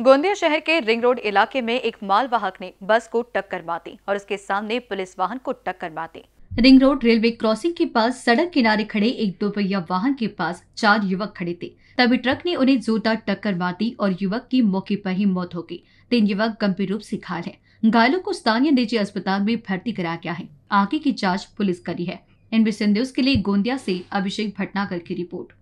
गोंदिया शहर के ring road इलाके में एक मालवाहक ने बस को टक्कर दी और उसके सामने पुलिस वाहन को टक्कर दी रिंग रोड रेलवे क्रॉसिंग के पास सड़क किनारे खड़े एक दोपहिया वाहन के पास चार युवक खड़े थे तभी ट्रक ने उन्हें जोरदार टक्कर मार दी और युवक की मौके पर ही मौत हो गई तीन युवक गंभीर रूप से घायल है घायलों को स्थानीय निजी अस्पताल में भर्ती कराया गया है आगे की जाँच पुलिस करी है इन सिंह न्यूज के लिए गोंदिया ऐसी अभिषेक भटनागर की रिपोर्ट